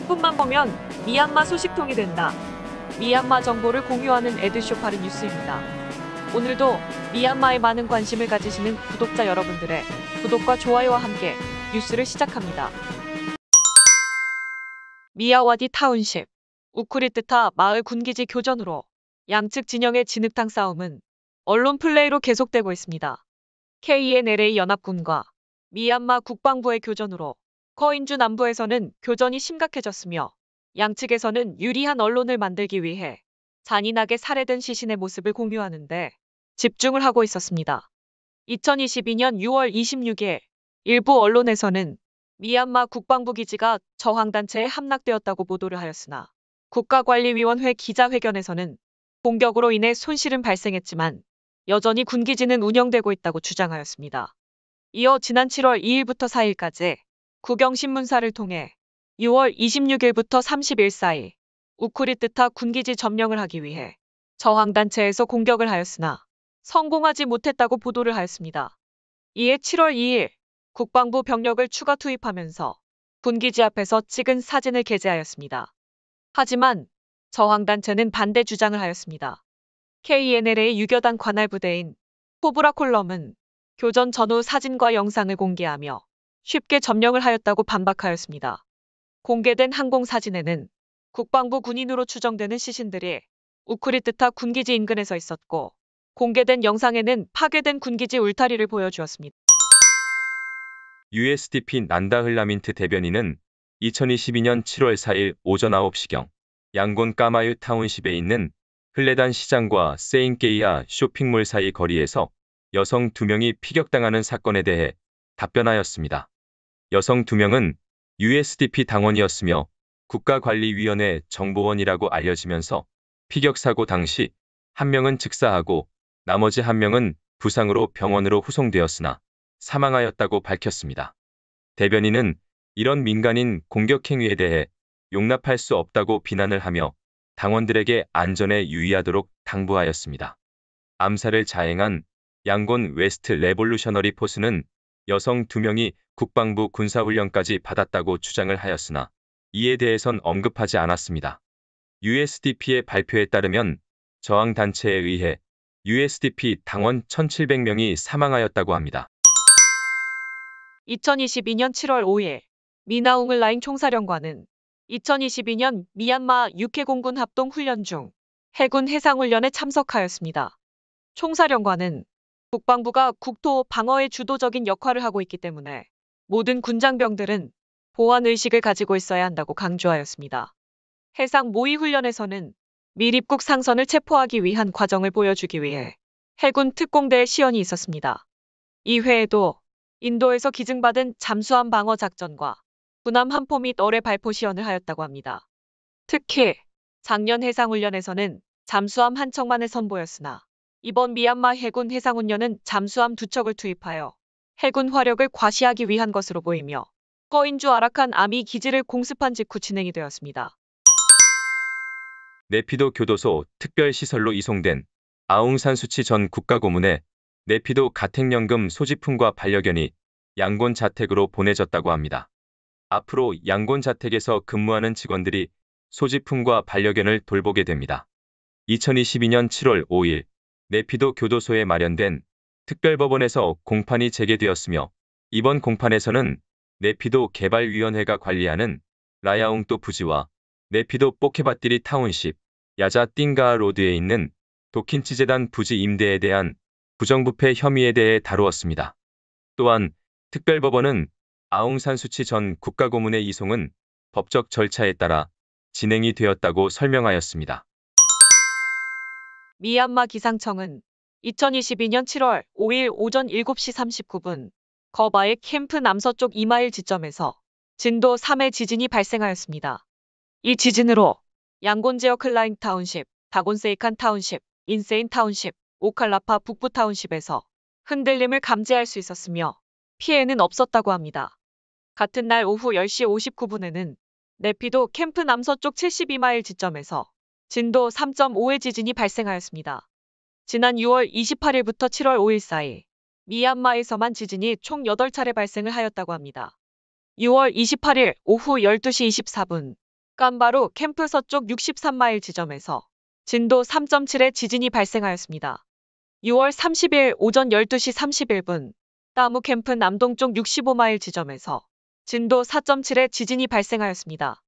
10분만 보면 미얀마 소식통이 된다. 미얀마 정보를 공유하는 에드쇼파르 뉴스입니다. 오늘도 미얀마에 많은 관심을 가지시는 구독자 여러분들의 구독과 좋아요와 함께 뉴스를 시작합니다. 미야와디 타운십 우쿠리트타 마을 군기지 교전으로 양측 진영의 진흙탕 싸움은 언론 플레이로 계속되고 있습니다. KNLA 연합군과 미얀마 국방부의 교전으로 커인주 남부에서는 교전이 심각해졌으며 양측에서는 유리한 언론을 만들기 위해 잔인하게 살해된 시신의 모습을 공유하는데 집중을 하고 있었습니다. 2022년 6월 26일 일부 언론에서는 미얀마 국방부 기지가 저항단체에 함락되었다고 보도를 하였으나 국가관리위원회 기자회견에서는 공격으로 인해 손실은 발생했지만 여전히 군기지는 운영되고 있다고 주장하였습니다. 이어 지난 7월 2일부터 4일까지 국영신문사를 통해 6월 26일부터 30일 사이 우쿠리 뜻타 군기지 점령을 하기 위해 저항단체에서 공격을 하였으나 성공하지 못했다고 보도를 하였습니다. 이에 7월 2일 국방부 병력을 추가 투입하면서 군기지 앞에서 찍은 사진을 게재하였습니다. 하지만 저항단체는 반대 주장을 하였습니다. KNLA 유교단 관할 부대인 포브라 콜럼은 교전 전후 사진과 영상을 공개하며 쉽게 점령을 하였다고 반박하였습니다. 공개된 항공 사진에는 국방부 군인으로 추정되는 시신들이 우크리트타 군기지 인근에서 있었고 공개된 영상에는 파괴된 군기지 울타리를 보여주었습니다. USDP 난다 흘라민트 대변인은 2022년 7월 4일 오전 9시경 양곤 까마유 타운십에 있는 흘레단 시장과 세인게이아 쇼핑몰 사이 거리에서 여성 2명이 피격당하는 사건에 대해 답변하였습니다. 여성 2명은 USDP 당원이었으며 국가관리위원회 정보원이라고 알려지면서 피격사고 당시 한 명은 즉사하고 나머지 한 명은 부상으로 병원으로 후송되었으나 사망하였다고 밝혔습니다. 대변인은 이런 민간인 공격행위에 대해 용납할 수 없다고 비난을 하며 당원들에게 안전에 유의하도록 당부하였습니다. 암살을 자행한 양곤 웨스트 레볼루셔너리 포스는 여성 2명이 국방부 군사훈련까지 받았다고 주장을 하였으나 이에 대해선 언급하지 않았습니다. USDP의 발표에 따르면 저항단체에 의해 USDP 당원 1,700명이 사망하였다고 합니다. 2022년 7월 5일 미나웅을 라잉 총사령관은 2022년 미얀마 육해공군 합동훈련 중 해군 해상훈련에 참석하였습니다. 총사령관은 국방부가 국토 방어의 주도적인 역할을 하고 있기 때문에 모든 군장병들은 보안 의식을 가지고 있어야 한다고 강조하였습니다. 해상 모의 훈련에서는 미립국 상선을 체포하기 위한 과정을 보여주기 위해 해군 특공대의 시연이 있었습니다. 이회에도 인도에서 기증받은 잠수함 방어 작전과 군함 한포 및 어뢰 발포 시연을 하였다고 합니다. 특히 작년 해상훈련에서는 잠수함 한 척만을 선보였으나 이번 미얀마 해군 해상훈련은 잠수함 두 척을 투입하여 해군 화력을 과시하기 위한 것으로 보이며 거인주 아락한 아미 기지를 공습한 직후 진행이 되었습니다. 네피도 교도소 특별시설로 이송된 아웅산 수치 전 국가고문의 네피도 가택연금 소지품과 반려견이 양곤 자택으로 보내졌다고 합니다. 앞으로 양곤 자택에서 근무하는 직원들이 소지품과 반려견을 돌보게 됩니다. 2022년 7월 5일 내피도 교도소에 마련된 특별법원에서 공판이 재개되었으며 이번 공판에서는 내피도 개발위원회가 관리하는 라야옹도 부지와 내피도 뽀케바띠리 타운십 야자 띵가 로드에 있는 도킨치 재단 부지 임대에 대한 부정부패 혐의에 대해 다루었습니다. 또한 특별법원은 아웅산 수치 전 국가고문의 이송은 법적 절차에 따라 진행이 되었다고 설명하였습니다. 미얀마 기상청은 2022년 7월 5일 오전 7시 39분 거바의 캠프 남서쪽 2마일 지점에서 진도 3의 지진이 발생하였습니다. 이 지진으로 양곤 지역 클라잉 타운십, 다곤세이칸 타운십, 인세인 타운십, 오칼라파 북부 타운십에서 흔들림을 감지할 수 있었으며 피해는 없었다고 합니다. 같은 날 오후 10시 59분에는 내피도 캠프 남서쪽 72마일 지점에서 진도 3.5의 지진이 발생하였습니다. 지난 6월 28일부터 7월 5일 사이 미얀마에서만 지진이 총 8차례 발생을 하였다고 합니다. 6월 28일 오후 12시 24분 깜바루 캠프 서쪽 63마일 지점에서 진도 3.7의 지진이 발생하였습니다. 6월 30일 오전 12시 31분 따무 캠프 남동쪽 65마일 지점에서 진도 4.7의 지진이 발생하였습니다.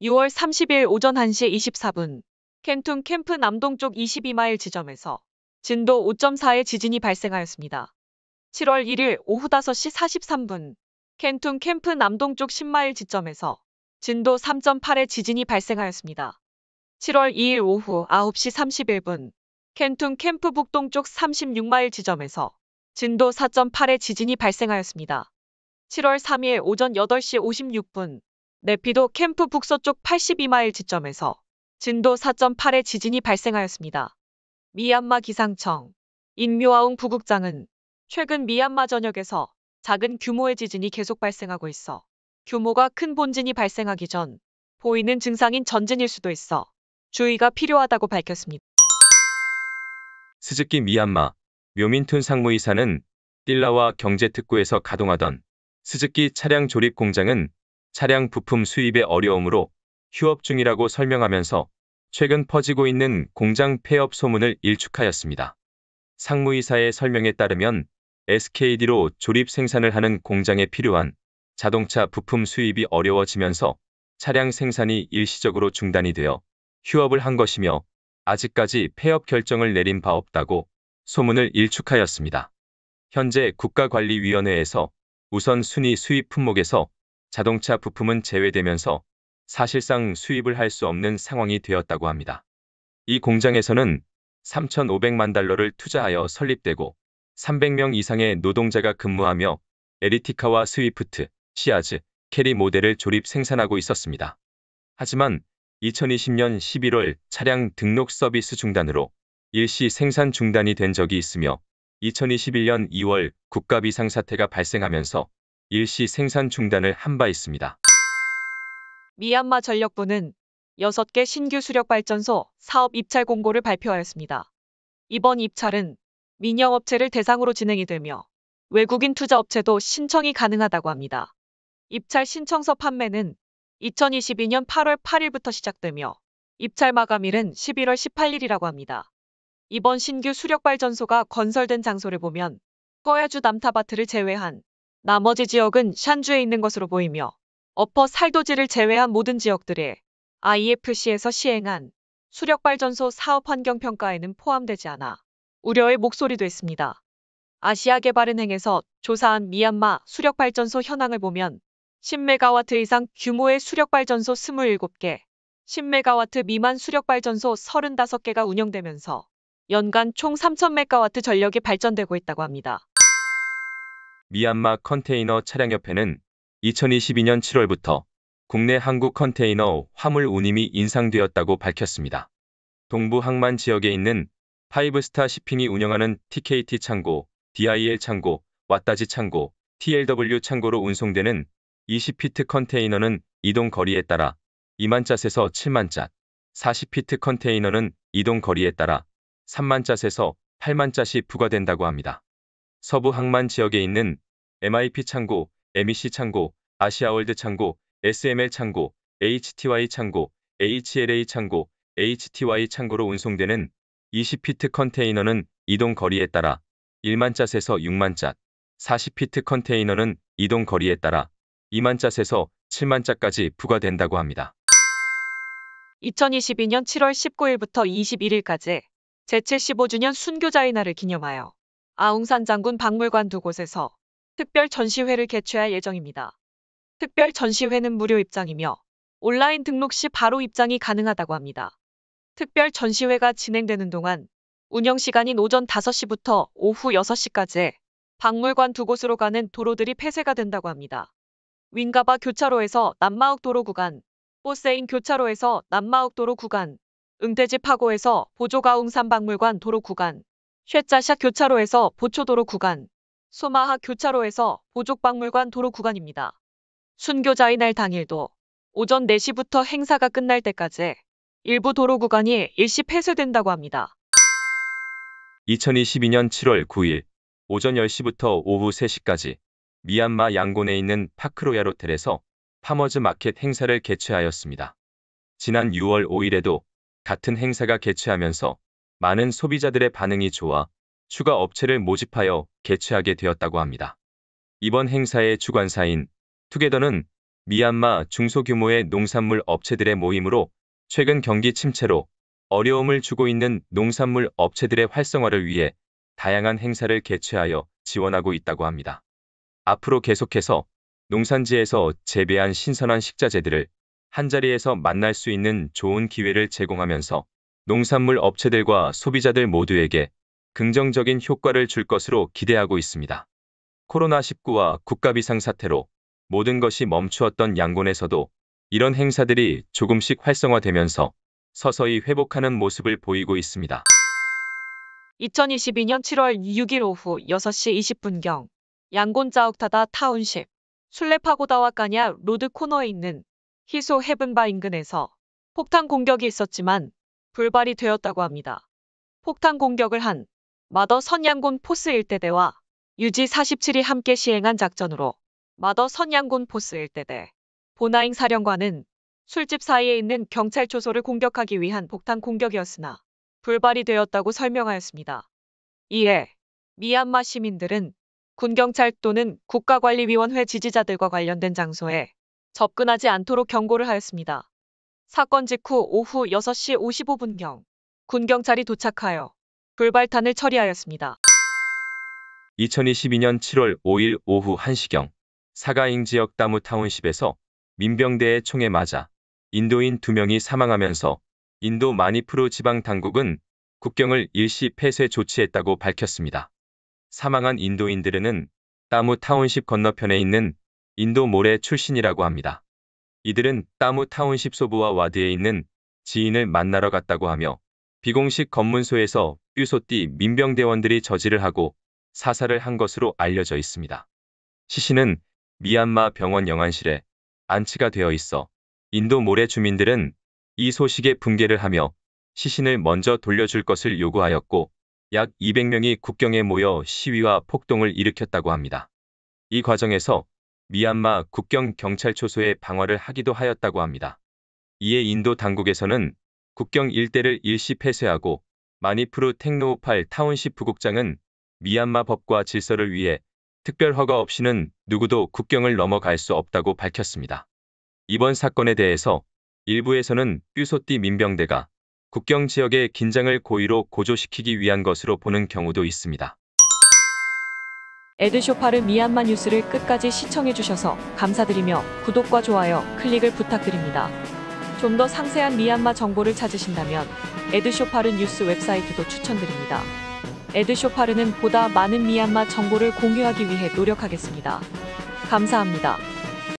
6월 30일 오전 1시 24분 켄퉁 캠프 남동쪽 22마일 지점에서 진도 5.4의 지진이 발생하였습니다. 7월 1일 오후 5시 43분 캔퉁 캠프 남동쪽 10마일 지점에서 진도 3.8의 지진이 발생하였습니다. 7월 2일 오후 9시 31분 캔퉁 캠프 북동쪽 36마일 지점에서 진도 4.8의 지진이 발생하였습니다. 7월 3일 오전 8시 56분 내피도 캠프 북서쪽 82마일 지점에서 진도 4.8의 지진이 발생하였습니다. 미얀마 기상청 인묘아웅 부국장은 최근 미얀마 전역에서 작은 규모의 지진이 계속 발생하고 있어 규모가 큰 본진이 발생하기 전 보이는 증상인 전진일 수도 있어 주의가 필요하다고 밝혔습니다. 스즈키 미얀마 묘민툰 상무이사는 띨라와 경제특구에서 가동하던 스즈키 차량 조립 공장은 차량 부품 수입의 어려움으로 휴업 중이라고 설명하면서 최근 퍼지고 있는 공장 폐업 소문을 일축하였습니다. 상무이사의 설명에 따르면 SKD로 조립 생산을 하는 공장에 필요한 자동차 부품 수입이 어려워지면서 차량 생산이 일시적으로 중단이 되어 휴업을 한 것이며 아직까지 폐업 결정을 내린 바 없다고 소문을 일축하였습니다. 현재 국가관리위원회에서 우선 순위 수입 품목에서 자동차 부품은 제외되면서 사실상 수입을 할 수 없는 상황이 되었다고 합니다. 이 공장에서는 3,500만 달러를 투자하여 설립되고 300명 이상의 노동자가 근무하며 에리티카와 스위프트, 시아즈, 캐리 모델을 조립 생산하고 있었습니다. 하지만 2020년 11월 차량 등록 서비스 중단으로 일시 생산 중단이 된 적이 있으며 2021년 2월 국가비상 사태가 발생하면서 일시 생산 중단을 한 바 있습니다. 미얀마 전력부는 6개 신규 수력발전소 사업 입찰 공고를 발표하였습니다. 이번 입찰은 민영업체를 대상으로 진행이 되며 외국인 투자업체도 신청이 가능하다고 합니다. 입찰 신청서 판매는 2022년 8월 8일부터 시작되며 입찰 마감일은 11월 18일이라고 합니다. 이번 신규 수력발전소가 건설된 장소를 보면 꺼야주 남타바트를 제외한 나머지 지역은 샨주에 있는 것으로 보이며 어퍼 살도지를 제외한 모든 지역들이 IFC에서 시행한 수력발전소 사업 환경평가에는 포함되지 않아 우려의 목소리도 있습니다. 아시아개발은행에서 조사한 미얀마 수력발전소 현황을 보면 10메가와트 이상 규모의 수력발전소 27개, 10메가와트 미만 수력발전소 35개가 운영되면서 연간 총 3,000메가와트 전력이 발전되고 있다고 합니다. 미얀마 컨테이너 차량협회는 2022년 7월부터 국내 항구 컨테이너 화물 운임이 인상되었다고 밝혔습니다. 동부 항만 지역에 있는 파이브스타 시핑이 운영하는 TKT 창고, DIL 창고, 왓다지 창고, TLW 창고로 운송되는 20피트 컨테이너는 이동 거리에 따라 2만 잣에서 7만 짜, 40피트 컨테이너는 이동 거리에 따라 3만 잣에서 8만 짜시 부과된다고 합니다. 서부 항만 지역에 있는 MIP 창고 MEC 창고, 아시아월드 창고, SML 창고, HTY 창고, HLA 창고, HTY 창고로 운송되는 20피트 컨테이너는 이동 거리에 따라 1만 잣에서 6만 짜, 40피트 컨테이너는 이동 거리에 따라 2만 잣에서 7만 짜까지 부과된다고 합니다. 2022년 7월 19일부터 21일까지 제75주년 순교자의 날을 기념하여 아웅산 장군 박물관 두 곳에서 특별 전시회를 개최할 예정입니다. 특별 전시회는 무료 입장이며 온라인 등록 시 바로 입장이 가능하다고 합니다. 특별 전시회가 진행되는 동안 운영시간인 오전 5시부터 오후 6시까지 박물관 두 곳으로 가는 도로들이 폐쇄가 된다고 합니다. 윈가바 교차로에서 남마옥도로 구간, 보세인 교차로에서 남마옥도로 구간, 응대지 파고에서 보조가웅산박물관 도로 구간, 쉐짜샤 교차로에서 보초도로 구간, 소마하 교차로에서 보족박물관 도로 구간입니다. 순교자의 날 당일도 오전 4시부터 행사가 끝날 때까지 일부 도로 구간이 일시 폐쇄된다고 합니다. 2022년 7월 9일 오전 10시부터 오후 3시까지 미얀마 양곤에 있는 파크로얄 호텔에서 파머즈 마켓 행사를 개최하였습니다. 지난 6월 5일에도 같은 행사가 개최하면서 많은 소비자들의 반응이 좋아 추가 업체를 모집하여 개최하게 되었다고 합니다. 이번 행사의 주관사인 투게더는 미얀마 중소규모의 농산물 업체들의 모임으로 최근 경기 침체로 어려움을 주고 있는 농산물 업체들의 활성화를 위해 다양한 행사를 개최하여 지원하고 있다고 합니다. 앞으로 계속해서 농산지에서 재배한 신선한 식자재들을 한자리에서 만날 수 있는 좋은 기회를 제공하면서 농산물 업체들과 소비자들 모두에게 긍정적인 효과를 줄 것으로 기대하고 있습니다. 코로나19와 국가비상 사태로 모든 것이 멈추었던 양곤에서도 이런 행사들이 조금씩 활성화되면서 서서히 회복하는 모습을 보이고 있습니다. 2022년 7월 6일 오후 6시 20분경 양곤자옥타다 타운십 술래파고다와 까냐 로드 코너에 있는 희소 헤븐바 인근에서 폭탄 공격이 있었지만 불발이 되었다고 합니다. 폭탄 공격을 한 마더 선양군 포스 일대대와 유지 47이 함께 시행한 작전으로 마더 선양군 포스 일대대 보나잉 사령관은 술집 사이에 있는 경찰 초소를 공격하기 위한 폭탄 공격이었으나 불발이 되었다고 설명하였습니다. 이에 미얀마 시민들은 군경찰 또는 국가관리위원회 지지자들과 관련된 장소에 접근하지 않도록 경고를 하였습니다. 사건 직후 오후 6시 55분경 군경찰이 도착하여 불발탄을 처리하였습니다. 2022년 7월 5일 오후 1시경 사가잉 지역 다무타운십에서 민병대의 총에 맞아 인도인 2명이 사망하면서 인도 마니프로 지방 당국은 국경을 일시 폐쇄 조치했다고 밝혔습니다. 사망한 인도인들은 따무 타운십 건너편에 있는 인도 모래 출신이라고 합니다. 이들은 따무 타운십 소부와 와드에 있는 지인을 만나러 갔다고 하며 비공식 검문소에서 뀨소띠 민병대원들이 저지를 하고 사살을 한 것으로 알려져 있습니다. 시신은 미얀마 병원 영안실에 안치가 되어 있어 인도 모래 주민들은 이 소식에 붕괴를 하며 시신을 먼저 돌려줄 것을 요구하였고 약 200명이 국경에 모여 시위와 폭동을 일으켰다고 합니다. 이 과정에서 미얀마 국경 경찰초소에 방화를 하기도 하였다고 합니다. 이에 인도 당국에서는 국경 일대를 일시 폐쇄하고 마니프루 텍노오팔 타운시 부국장은 미얀마 법과 질서를 위해 특별 허가 없이는 누구도 국경을 넘어갈 수 없다고 밝혔습니다. 이번 사건에 대해서 일부에서는 뾰소띠 민병대가 국경 지역의 긴장을 고의로 고조시키기 위한 것으로 보는 경우도 있습니다. 에드쇼파르 미얀마 뉴스를 끝까지 시청해주셔서 감사드리며 구독과 좋아요, 클릭을 부탁드립니다. 좀더 상세한 미얀마 정보를 찾으신다면 에드쇼파르 뉴스 웹사이트도 추천드립니다. 에드쇼파르는 보다 많은 미얀마 정보를 공유하기 위해 노력하겠습니다. 감사합니다.